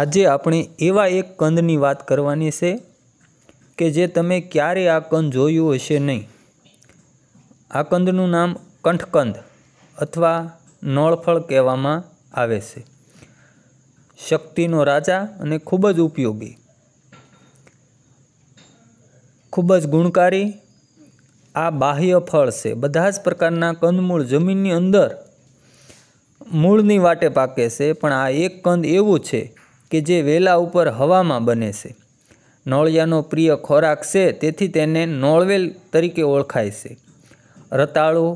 આજે આપણે એવા એક કંદની વાત કરવાની છે કે જે તમે ક્યારેય આ કંદ જોયું હશે નહીં આ કંદનું નામ કંઠકંદ અથવા નળફળ કહેવામાં આવે છે શક્તિનો રાજા અને ખૂબ જ ઉપયોગી ખૂબ જ ગુણકારી આ બાહ્ય ફળ છે બધા જ પ્રકારના કંદમૂળ જમીનની અંદર મૂળની વાટે પાકે છે પણ આ એક કંદ એવું છે કે જે વેલા ઉપર હવામાં બને છે નોળિયાનો પ્રિય ખોરાક છે તેથી તેને નોળવેલ તરીકે ઓળખાય છે રતાળુ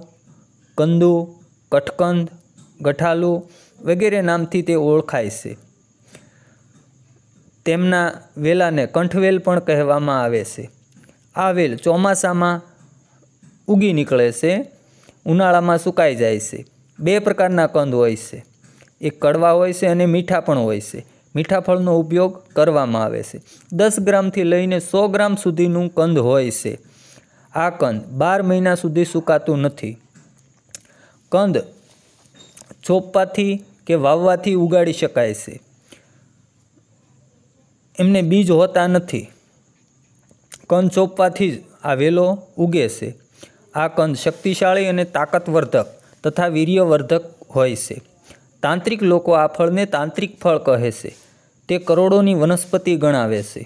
કંદુ કઠકંદ ગઠાલુ વગેરે નામથી તે ઓળખાય છે તેમના વેલાને કંઠવેલ પણ કહેવામાં આવે છે આ વેલ ચોમાસામાં ઉગી નીકળે છે ઉનાળામાં સુકાઈ જાય છે બે પ્રકારના કંદ હોય છે એક કડવા હોય છે અને મીઠા પણ હોય છે મીઠા ફળનો ઉપયોગ કરવામાં આવે છે દસ ગ્રામથી લઈને સો ગ્રામ સુધીનું કંદ હોય છે આ કંદ બાર મહિના સુધી સુકાતું નથી કંદ ચોપવાથી કે વાવવાથી ઉગાડી શકાય છે એમને બીજ હોતા નથી કંદ ચોપવાથી જ આ વેલો ઉગે છે આ કંદ શક્તિશાળી અને તાકતવર્ધક તથા વીર્યવર્ધક હોય છે તાંત્રિક લોકો આ ફળને તાંત્રિક ફળ કહે છે તે કરોડોની વનસ્પતિ ગણાવે છે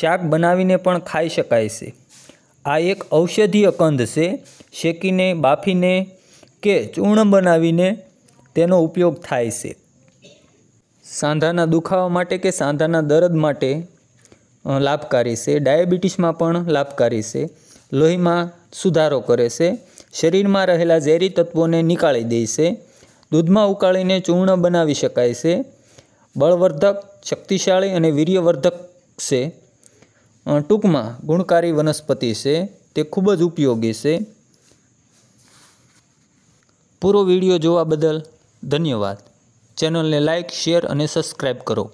શાક બનાવીને પણ ખાઈ શકાય છે આ એક ઔષધીય કંદ છે શેકીને બાફીને કે ચૂર્ણ બનાવીને તેનો ઉપયોગ થાય છે સાંધાના દુખાવા માટે કે સાંધાના દર્દ માટે લાભકારી છે ડાયાબિટીસમાં પણ લાભકારી છે લોહીમાં સુધારો કરે છે શરીરમાં રહેલા ઝેરી તત્વોને નીકાળી દે છે દૂધમાં ઉકાળીને ચૂર્ણ બનાવી શકાય છે બળવર્ધક શક્તિશાળી અને વીર્યવર્ધક છે ટૂંકમાં ગુણકારી વનસ્પતિ છે તે ખૂબ જ ઉપયોગી છે પૂરો વિડીયો જોવા બદલ ધન્યવાદ ચેનલને લાઇક શેર અને સબસ્ક્રાઈબ કરો